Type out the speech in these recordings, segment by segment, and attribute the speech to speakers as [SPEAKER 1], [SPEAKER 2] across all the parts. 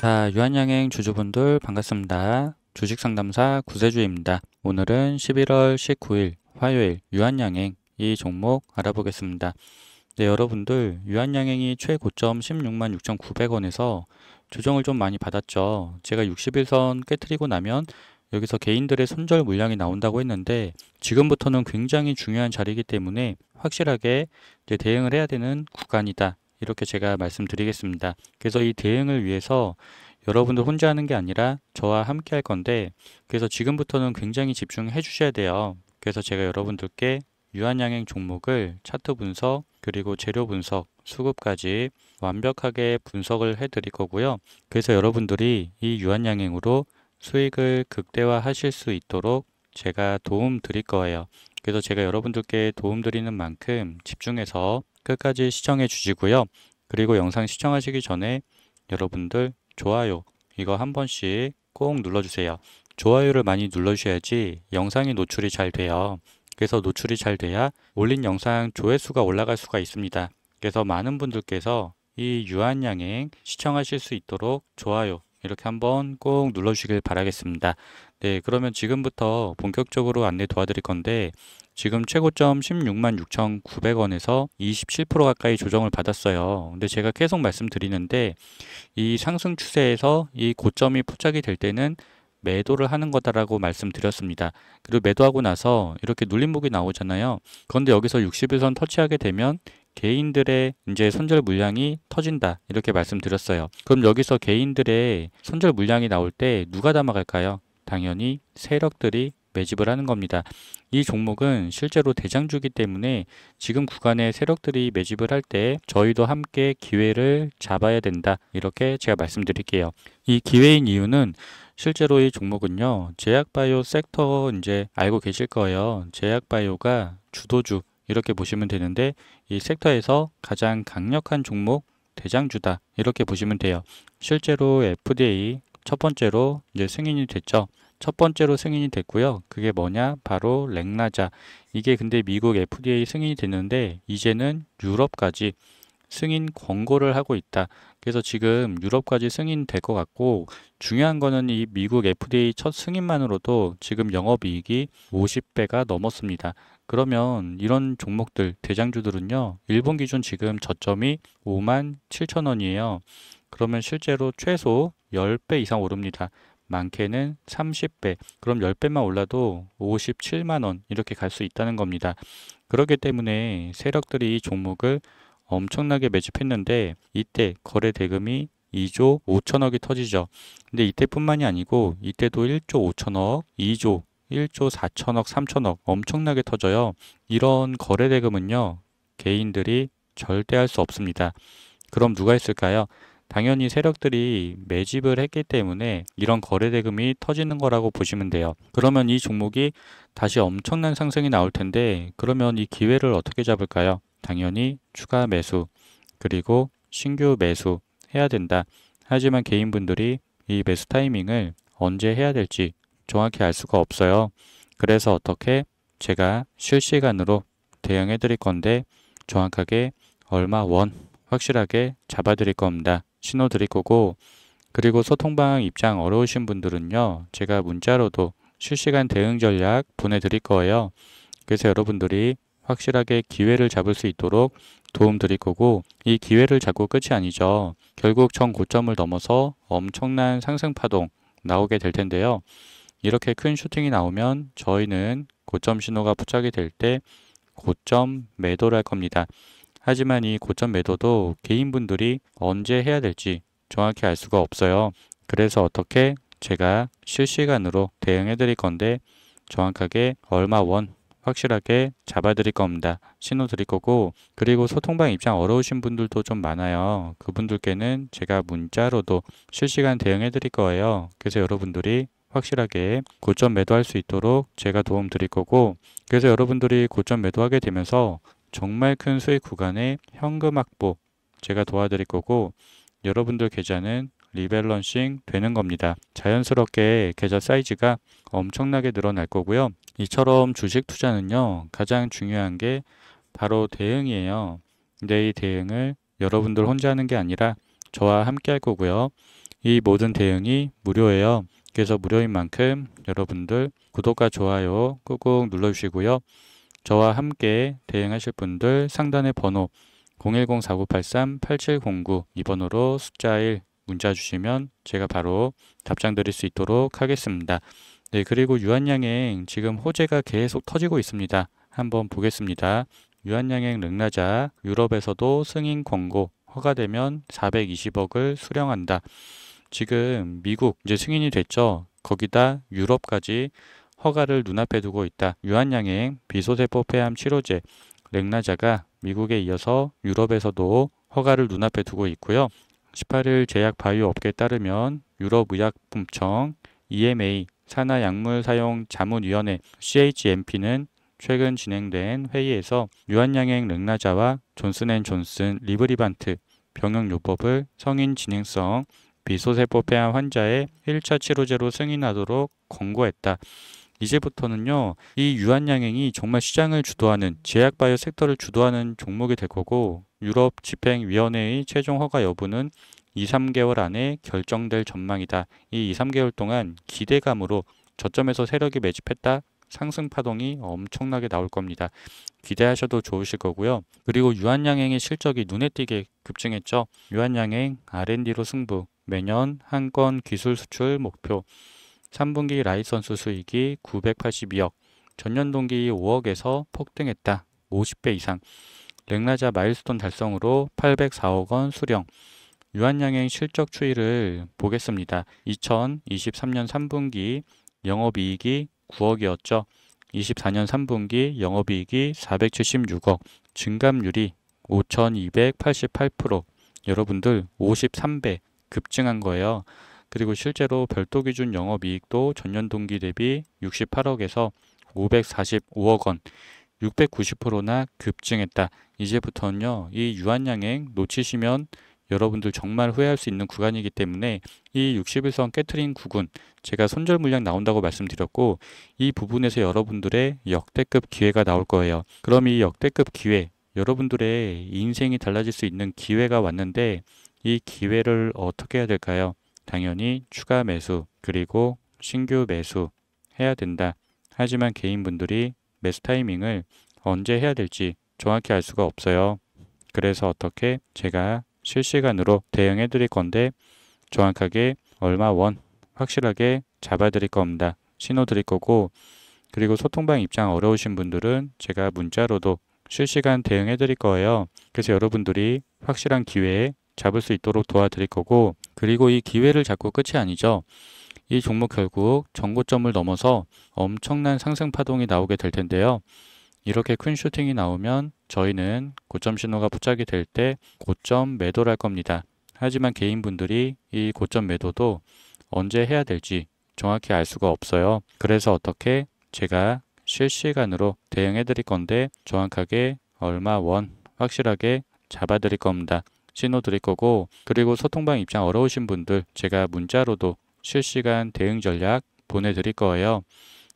[SPEAKER 1] 자, 유한양행 주주분들 반갑습니다. 주식상담사 구세주입니다. 오늘은 11월 19일 화요일 유한양행 이 종목 알아보겠습니다. 네, 여러분들 유한양행이 최고점 16만 6,900원에서 조정을 좀 많이 받았죠. 제가 60일선 깨뜨리고 나면 여기서 개인들의 손절 물량이 나온다고 했는데 지금부터는 굉장히 중요한 자리이기 때문에 확실하게 대응을 해야 되는 구간이다 이렇게 제가 말씀드리겠습니다. 그래서 이 대응을 위해서 여러분들 혼자 하는 게 아니라 저와 함께 할 건데 그래서 지금부터는 굉장히 집중해 주셔야 돼요. 그래서 제가 여러분들께 유한양행 종목을 차트 분석 그리고 재료 분석 수급까지 완벽하게 분석을 해 드릴 거고요. 그래서 여러분들이 이 유한양행으로 수익을 극대화 하실 수 있도록 제가 도움 드릴 거예요. 그래서 제가 여러분들께 도움 드리는 만큼 집중해서 끝까지 시청해 주시고요. 그리고 영상 시청하시기 전에 여러분들 좋아요 이거 한 번씩 꼭 눌러주세요. 좋아요를 많이 눌러주셔야지 영상이 노출이 잘 돼요. 그래서 노출이 잘 돼야 올린 영상 조회수가 올라갈 수가 있습니다. 그래서 많은 분들께서 이 유한양행 시청하실 수 있도록 좋아요 이렇게 한번 꼭 눌러주시길 바라겠습니다. 네, 그러면 지금부터 본격적으로 안내 도와드릴 건데 지금 최고점 1 6 6,900원에서 27% 가까이 조정을 받았어요. 근데 제가 계속 말씀드리는데 이 상승 추세에서 이 고점이 포착이 될 때는 매도를 하는 거다라고 말씀드렸습니다. 그리고 매도하고 나서 이렇게 눌림목이 나오잖아요. 그런데 여기서 60일선 터치하게 되면 개인들의 이제 손절 물량이 터진다 이렇게 말씀드렸어요. 그럼 여기서 개인들의 손절 물량이 나올 때 누가 담아갈까요? 당연히 세력들이 매집을 하는 겁니다. 이 종목은 실제로 대장주기 때문에 지금 구간에 세력들이 매집을 할 때 저희도 함께 기회를 잡아야 된다. 이렇게 제가 말씀드릴게요. 이 기회인 이유는 실제로 이 종목은요. 제약바이오 섹터 이제 알고 계실 거예요. 제약바이오가 주도주 이렇게 보시면 되는데 이 섹터에서 가장 강력한 종목 대장주다 이렇게 보시면 돼요. 실제로 FDA 첫 번째로 이제 승인이 됐죠. 첫 번째로 승인이 됐고요. 그게 뭐냐? 바로 렉나자. 이게 근데 미국 FDA 승인이 됐는데 이제는 유럽까지 승인 권고를 하고 있다. 그래서 지금 유럽까지 승인될 것 같고 중요한 거는 이 미국 FDA 첫 승인만으로도 지금 영업이익이 50배가 넘었습니다. 그러면 이런 종목들 대장주들은요. 일본 기준 지금 저점이 5만 7천 원이에요. 그러면 실제로 최소 10배 이상 오릅니다. 많게는 30배. 그럼 10배만 올라도 57만원 이렇게 갈 수 있다는 겁니다. 그렇기 때문에 세력들이 이 종목을 엄청나게 매집했는데 이때 거래 대금이 2조 5천억이 터지죠. 근데 이때뿐만이 아니고 이때도 1조 5천억, 2조, 1조 4천억, 3천억 엄청나게 터져요. 이런 거래 대금은요. 개인들이 절대 할 수 없습니다. 그럼 누가 했을까요? 당연히 세력들이 매집을 했기 때문에 이런 거래 대금이 터지는 거라고 보시면 돼요. 그러면 이 종목이 다시 엄청난 상승이 나올 텐데 그러면 이 기회를 어떻게 잡을까요? 당연히 추가 매수 그리고 신규 매수 해야 된다. 하지만 개인분들이 이 매수 타이밍을 언제 해야 될지 정확히 알 수가 없어요. 그래서 어떻게 제가 실시간으로 대응해 드릴 건데 정확하게 얼마 원 확실하게 잡아 드릴 겁니다. 신호 드릴 거고 그리고 소통방 입장 어려우신 분들은요. 제가 문자로도 실시간 대응 전략 보내드릴 거예요. 그래서 여러분들이 확실하게 기회를 잡을 수 있도록 도움 드릴 거고 이 기회를 잡고 끝이 아니죠. 결국 전 고점을 넘어서 엄청난 상승 파동 나오게 될 텐데요. 이렇게 큰 슈팅이 나오면 저희는 고점 신호가 부착이 될 때 고점 매도를 할 겁니다. 하지만 이 고점 매도도 개인분들이 언제 해야 될지 정확히 알 수가 없어요. 그래서 어떻게 제가 실시간으로 대응해 드릴 건데 정확하게 얼마 원 확실하게 잡아 드릴 겁니다. 신호 드릴 거고 그리고 소통방 입장 어려우신 분들도 좀 많아요. 그분들께는 제가 문자로도 실시간 대응해 드릴 거예요. 그래서 여러분들이 확실하게 고점 매도할 수 있도록 제가 도움 드릴 거고 그래서 여러분들이 고점 매도하게 되면서 정말 큰 수익 구간의 현금 확보 제가 도와드릴 거고 여러분들 계좌는 리밸런싱 되는 겁니다. 자연스럽게 계좌 사이즈가 엄청나게 늘어날 거고요. 이처럼 주식 투자는요. 가장 중요한 게 바로 대응이에요. 근데 이 대응을 여러분들 혼자 하는 게 아니라 저와 함께 할 거고요. 이 모든 대응이 무료예요. 그래서 무료인 만큼 여러분들 구독과 좋아요 꾹꾹 눌러주시고요. 저와 함께 대행하실 분들 상단의 번호 010-4983-8709 이번호로 숫자 1 문자 주시면 제가 바로 답장 드릴 수 있도록 하겠습니다. 네, 그리고 유한양행 지금 호재가 계속 터지고 있습니다. 한번 보겠습니다. 유한양행 릉나자 유럽에서도 승인 권고 허가되면 420억을 수령한다. 지금 미국 이제 승인이 됐죠. 거기다 유럽까지 허가를 눈앞에 두고 있다. 유한양행, 비소세포 폐암 치료제, 렉나자가 미국에 이어서 유럽에서도 허가를 눈앞에 두고 있고요. 18일 제약 바이오 업계에 따르면 유럽의약품청 EMA 산하약물 사용 자문위원회 CHMP는 최근 진행된 회의에서 유한양행 렉나자와 존슨앤존슨 리브리반트 병역요법을 성인 진행성 비소세포 폐암 환자의 1차 치료제로 승인하도록 권고했다. 이제부터는요, 이 유한양행이 정말 시장을 주도하는 제약바이오 섹터를 주도하는 종목이 될 거고, 유럽 집행위원회의 최종 허가 여부는 2, 3개월 안에 결정될 전망이다. 이 2, 3개월 동안 기대감으로 저점에서 세력이 매집했다. 상승 파동이 엄청나게 나올 겁니다. 기대하셔도 좋으실 거고요. 그리고 유한양행의 실적이 눈에 띄게 급증했죠. 유한양행 R&D로 승부. 매년 한 건 기술 수출 목표. 3분기 라이선스 수익이 982억, 전년 동기 5억에서 폭등했다. 50배 이상. 렉나자 마일스톤 달성으로 804억 원 수령. 유한양행 실적 추이를 보겠습니다. 2023년 3분기 영업이익이 9억이었죠. 24년 3분기 영업이익이 476억, 증감률이 5288%. 여러분들 53배 급증한 거예요. 그리고 실제로 별도 기준 영업이익도 전년 동기 대비 68억에서 545억 원, 690%나 급증했다. 이제부터는요, 이 유한양행 놓치시면 여러분들 정말 후회할 수 있는 구간이기 때문에 이 61선 깨트린 구군 제가 손절 물량 나온다고 말씀드렸고 이 부분에서 여러분들의 역대급 기회가 나올 거예요. 그럼 이 역대급 기회 여러분들의 인생이 달라질 수 있는 기회가 왔는데 이 기회를 어떻게 해야 될까요? 당연히 추가 매수 그리고 신규 매수 해야 된다. 하지만 개인분들이 매수 타이밍을 언제 해야 될지 정확히 알 수가 없어요. 그래서 어떻게 제가 실시간으로 대응해 드릴 건데 정확하게 얼마 원 확실하게 잡아 드릴 겁니다. 신호 드릴 거고 그리고 소통방 입장 어려우신 분들은 제가 문자로도 실시간 대응해 드릴 거예요. 그래서 여러분들이 확실한 기회에 잡을 수 있도록 도와드릴 거고 그리고 이 기회를 잡고 끝이 아니죠. 이 종목 결국 정고점을 넘어서 엄청난 상승 파동이 나오게 될 텐데요. 이렇게 큰 슈팅이 나오면 저희는 고점 신호가 부착이될 때 고점 매도를 할 겁니다. 하지만 개인분들이 이 고점 매도도 언제 해야 될지 정확히 알 수가 없어요. 그래서 어떻게 제가 실시간으로 대응해 드릴 건데 정확하게 얼마 원 확실하게 잡아 드릴 겁니다. 신호 드릴 거고 그리고 소통방 입장 어려우신 분들 제가 문자로도 실시간 대응 전략 보내드릴 거예요.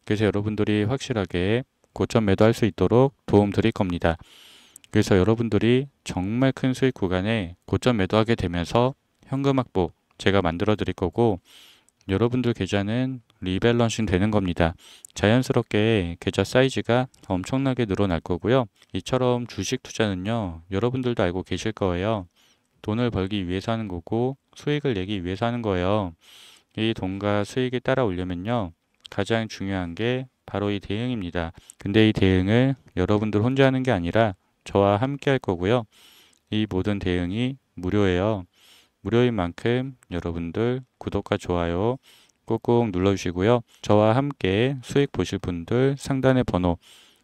[SPEAKER 1] 그래서 여러분들이 확실하게 고점 매도할 수 있도록 도움 드릴 겁니다. 그래서 여러분들이 정말 큰 수익 구간에 고점 매도하게 되면서 현금 확보 제가 만들어 드릴 거고 여러분들 계좌는 리밸런싱 되는 겁니다. 자연스럽게 계좌 사이즈가 엄청나게 늘어날 거고요. 이처럼 주식 투자는요, 여러분들도 알고 계실 거예요. 돈을 벌기 위해서 하는 거고 수익을 내기 위해서 하는 거예요. 이 돈과 수익이 따라오려면요. 가장 중요한 게 바로 이 대응입니다. 근데 이 대응을 여러분들 혼자 하는 게 아니라 저와 함께 할 거고요. 이 모든 대응이 무료예요. 무료인 만큼 여러분들 구독과 좋아요 꼭꼭 눌러주시고요. 저와 함께 수익 보실 분들 상단의 번호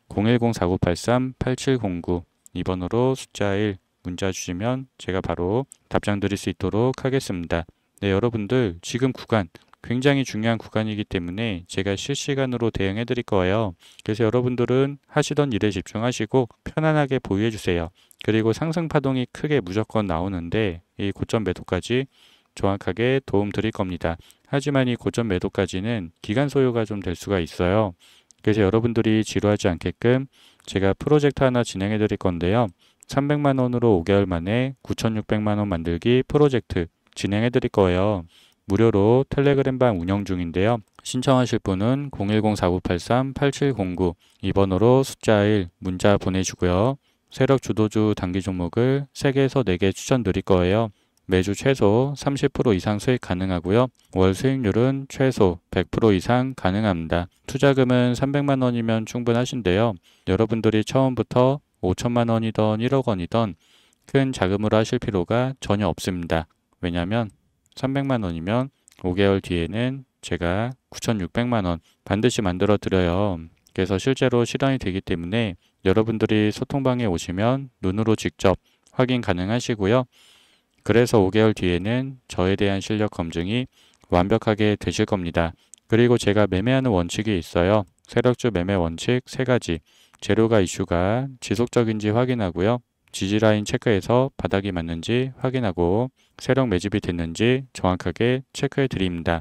[SPEAKER 1] 010-4983-8709 이번호로 숫자 1 문자 주시면 제가 바로 답장 드릴 수 있도록 하겠습니다. 네, 여러분들 지금 구간 굉장히 중요한 구간이기 때문에 제가 실시간으로 대응해 드릴 거예요. 그래서 여러분들은 하시던 일에 집중하시고 편안하게 보유해 주세요. 그리고 상승 파동이 크게 무조건 나오는데 이 고점 매도까지 정확하게 도움 드릴 겁니다. 하지만 이 고점 매도까지는 기간 소요가 좀 될 수가 있어요. 그래서 여러분들이 지루하지 않게끔 제가 프로젝트 하나 진행해 드릴 건데요. 300만 원으로 5개월 만에 9,600만 원 만들기 프로젝트 진행해 드릴 거예요. 무료로 텔레그램 방 운영 중인데요. 신청하실 분은 010-4983-8709 이번호로 숫자 1 문자 보내주고요. 세력 주도주 단기 종목을 3개에서 4개 추천드릴 거예요. 매주 최소 30% 이상 수익 가능하고요. 월 수익률은 최소 100% 이상 가능합니다. 투자금은 300만 원이면 충분하신데요. 여러분들이 처음부터 5천만 원이던 1억 원이던 큰 자금으로 하실 필요가 전혀 없습니다. 왜냐하면 300만 원이면 5개월 뒤에는 제가 9,600만 원 반드시 만들어 드려요. 그래서 실제로 실현이 되기 때문에 여러분들이 소통방에 오시면 눈으로 직접 확인 가능하시고요. 그래서 5개월 뒤에는 저에 대한 실력 검증이 완벽하게 되실 겁니다. 그리고 제가 매매하는 원칙이 있어요. 세력주 매매 원칙 세가지 재료가 이슈가 지속적인지 확인하고요. 지지라인 체크해서 바닥이 맞는지 확인하고 세력 매집이 됐는지 정확하게 체크해 드립니다.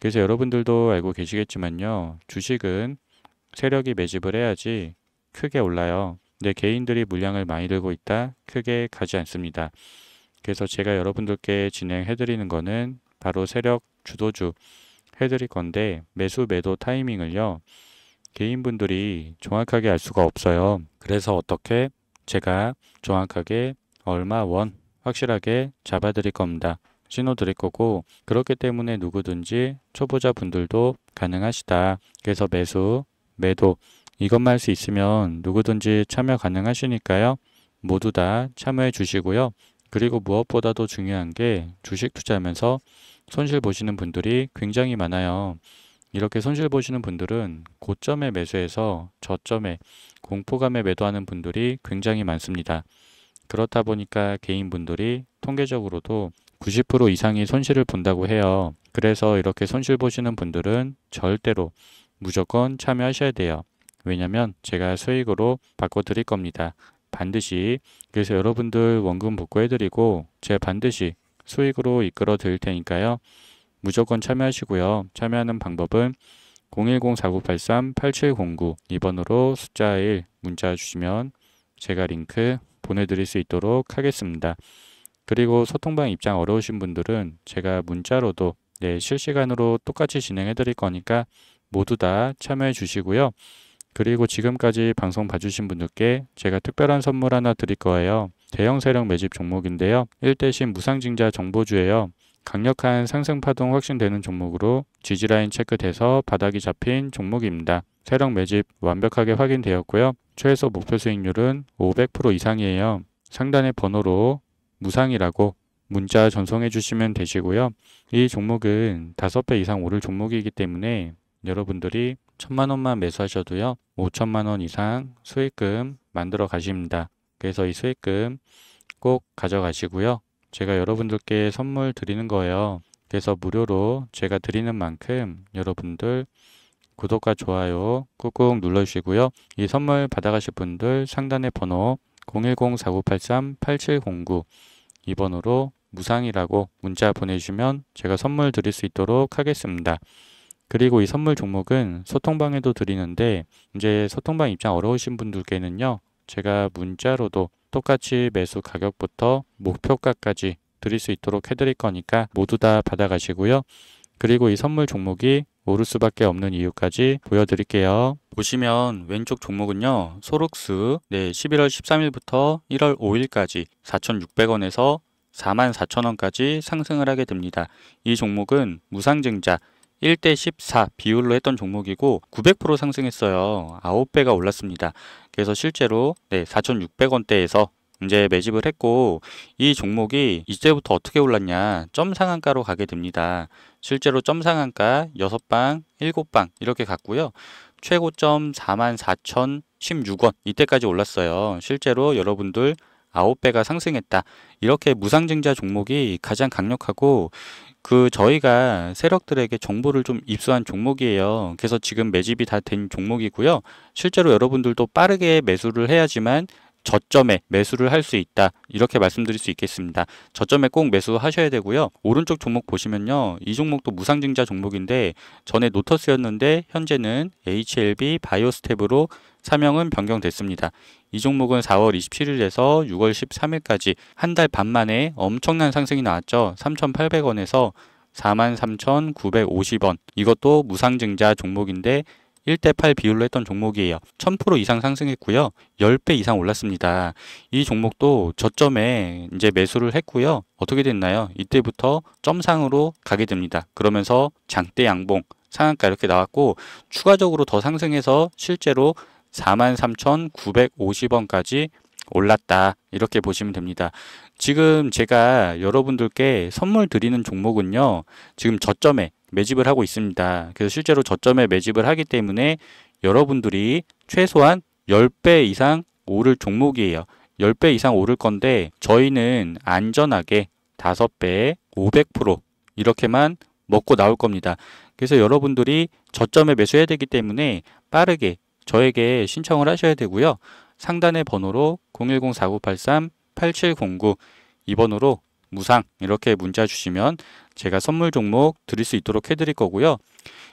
[SPEAKER 1] 그래서 여러분들도 알고 계시겠지만요. 주식은 세력이 매집을 해야지 크게 올라요. 근데 개인들이 물량을 많이 들고 있다 크게 가지 않습니다. 그래서 제가 여러분들께 진행해 드리는 거는 바로 세력 주도주 해드릴 건데 매수 매도 타이밍을요. 개인분들이 정확하게 알 수가 없어요. 그래서 어떻게 제가 정확하게 얼마 원 확실하게 잡아 드릴 겁니다. 신호 드릴 거고 그렇기 때문에 누구든지 초보자 분들도 가능하시다. 그래서 매수, 매도 이것만 할 수 있으면 누구든지 참여 가능하시니까요. 모두 다 참여해 주시고요. 그리고 무엇보다도 중요한 게 주식 투자하면서 손실 보시는 분들이 굉장히 많아요. 이렇게 손실 보시는 분들은 고점에 매수해서 저점에 공포감에 매도하는 분들이 굉장히 많습니다. 그렇다 보니까 개인분들이 통계적으로도 90% 이상이 손실을 본다고 해요. 그래서 이렇게 손실 보시는 분들은 절대로 무조건 참여하셔야 돼요. 왜냐면 제가 수익으로 바꿔 드릴 겁니다. 반드시 그래서 여러분들 원금 복구해 드리고 제가 반드시 수익으로 이끌어 드릴 테니까요. 무조건 참여하시고요. 참여하는 방법은 010-4983-8709 2번으로 숫자 1 문자 주시면 제가 링크 보내드릴 수 있도록 하겠습니다. 그리고 소통방 입장 어려우신 분들은 제가 문자로도 네, 실시간으로 똑같이 진행해 드릴 거니까 모두 다 참여해 주시고요. 그리고 지금까지 방송 봐주신 분들께 제가 특별한 선물 하나 드릴 거예요. 대형 세력 매집 종목인데요. 1대신 무상증자 정보주예요. 강력한 상승 파동 확신되는 종목으로 지지라인 체크돼서 바닥이 잡힌 종목입니다. 세력 매집 완벽하게 확인되었고요. 최소 목표 수익률은 500% 이상이에요. 상단의 번호로 무상이라고 문자 전송해 주시면 되시고요. 이 종목은 5배 이상 오를 종목이기 때문에 여러분들이 천만 원만 매수하셔도요. 5천만 원 이상 수익금 만들어 가십니다. 그래서 이 수익금 꼭 가져가시고요. 제가 여러분들께 선물 드리는 거예요. 그래서 무료로 제가 드리는 만큼 여러분들 구독과 좋아요 꾹꾹 눌러주시고요. 이 선물 받아가실 분들 상단의 번호 010-4983-8709 이 번호로 무상이라고 문자 보내주시면 제가 선물 드릴 수 있도록 하겠습니다. 그리고 이 선물 종목은 소통방에도 드리는데 이제 소통방 입장 어려우신 분들께는요. 제가 문자로도 똑같이 매수 가격부터 목표가까지 드릴 수 있도록 해드릴 거니까 모두 다 받아가시고요. 그리고 이 선물 종목이 오를 수밖에 없는 이유까지 보여드릴게요. 보시면 왼쪽 종목은요. 소록스 네, 11월 13일부터 1월 5일까지 4,600원에서 44,000원까지 상승을 하게 됩니다. 이 종목은 무상증자 1대 14 비율로 했던 종목이고 900% 상승했어요. 9배가 올랐습니다. 그래서 실제로 네, 4,600원대에서 이제 매집을 했고 이 종목이 이제부터 어떻게 올랐냐 점 상한가로 가게 됩니다. 실제로 점 상한가 6방, 7방 이렇게 갔고요. 최고점 44,016원 이때까지 올랐어요. 실제로 여러분들 9배가 상승했다. 이렇게 무상증자 종목이 가장 강력하고 그 저희가 세력들에게 정보를 좀 입수한 종목이에요. 그래서 지금 매집이 다 된 종목이고요. 실제로 여러분들도 빠르게 매수를 해야지만 저점에 매수를 할 수 있다 이렇게 말씀드릴 수 있겠습니다. 저점에 꼭 매수하셔야 되고요. 오른쪽 종목 보시면요. 이 종목도 무상증자 종목인데 전에 노터스였는데 현재는 HLB 바이오스텝으로 사명은 변경됐습니다. 이 종목은 4월 27일에서 6월 13일까지 한 달 반 만에 엄청난 상승이 나왔죠. 3,800원에서 43,950원. 이것도 무상증자 종목인데 1대8 비율로 했던 종목이에요. 1000% 이상 상승했고요. 10배 이상 올랐습니다. 이 종목도 저점에 이제 매수를 했고요. 어떻게 됐나요? 이때부터 점상으로 가게 됩니다. 그러면서 장대 양봉 상한가 이렇게 나왔고 추가적으로 더 상승해서 실제로 43,950원까지 올랐다 이렇게 보시면 됩니다. 지금 제가 여러분들께 선물 드리는 종목은요. 지금 저점에 매집을 하고 있습니다. 그래서 실제로 저점에 매집을 하기 때문에 여러분들이 최소한 10배 이상 오를 종목이에요. 10배 이상 오를 건데 저희는 안전하게 5배, 500% 이렇게만 먹고 나올 겁니다. 그래서 여러분들이 저점에 매수해야 되기 때문에 빠르게 저에게 신청을 하셔야 되고요. 상단의 번호로 010-4983-8709이번호로 무상 이렇게 문자 주시면 제가 선물 종목 드릴 수 있도록 해드릴 거고요.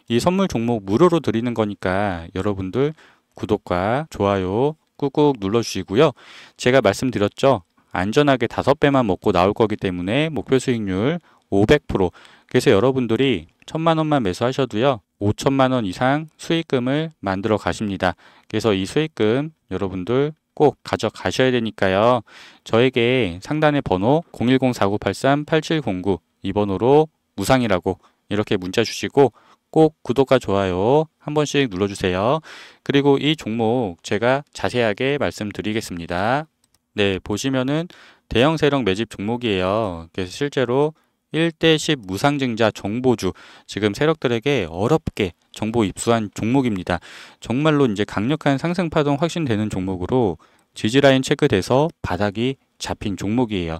[SPEAKER 1] 이 선물 종목 무료로 드리는 거니까 여러분들 구독과 좋아요 꾹꾹 눌러주시고요. 제가 말씀드렸죠. 안전하게 다섯 배만 먹고 나올 거기 때문에 목표 수익률 500% 그래서 여러분들이 천만 원만 매수하셔도요. 5천만 원 이상 수익금을 만들어 가십니다. 그래서 이 수익금 여러분들 꼭 가져가셔야 되니까요. 저에게 상단의 번호 010-4983-8709 이 번호로 무상이라고 이렇게 문자 주시고 꼭 구독과 좋아요 한 번씩 눌러주세요. 그리고 이 종목 제가 자세하게 말씀드리겠습니다. 네, 보시면은 대형 세력 매집 종목이에요. 그래서 실제로 1대10 무상증자 정보주 지금 세력들에게 어렵게 정보 입수한 종목입니다. 정말로 이제 강력한 상승 파동 확신되는 종목으로 지지라인 체크돼서 바닥이 잡힌 종목이에요.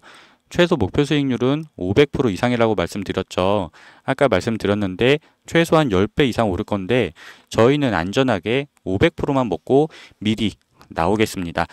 [SPEAKER 1] 최소 목표 수익률은 500% 이상이라고 말씀드렸죠. 아까 말씀드렸는데 최소한 10배 이상 오를 건데 저희는 안전하게 500%만 먹고 미리 나오겠습니다.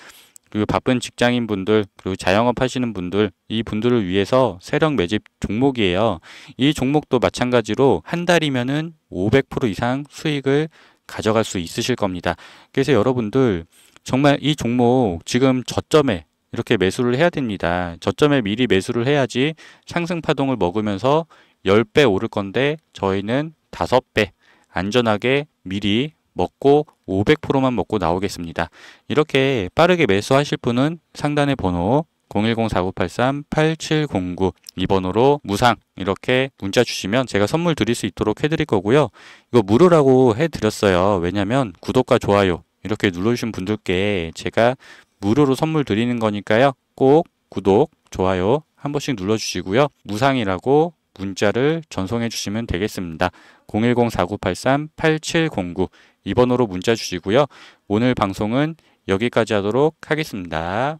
[SPEAKER 1] 그리고 바쁜 직장인 분들, 그리고 자영업 하시는 분들, 이 분들을 위해서 세력 매집 종목이에요. 이 종목도 마찬가지로 한 달이면은 500% 이상 수익을 가져갈 수 있으실 겁니다. 그래서 여러분들 정말 이 종목 지금 저점에 이렇게 매수를 해야 됩니다. 저점에 미리 매수를 해야지 상승 파동을 먹으면서 10배 오를 건데 저희는 5배 안전하게 미리 먹고 500%만 먹고 나오겠습니다. 이렇게 빠르게 매수하실 분은 상단의 번호 010-4983-8709 이번호로 무상 이렇게 문자 주시면 제가 선물 드릴 수 있도록 해드릴 거고요. 이거 무료라고 해드렸어요. 왜냐면 구독과 좋아요 이렇게 눌러주신 분들께 제가 무료로 선물 드리는 거니까요. 꼭 구독, 좋아요 한 번씩 눌러주시고요. 무상이라고 문자를 전송해 주시면 되겠습니다. 010-4983-8709 2번으로 문자 주시고요. 오늘 방송은 여기까지 하도록 하겠습니다.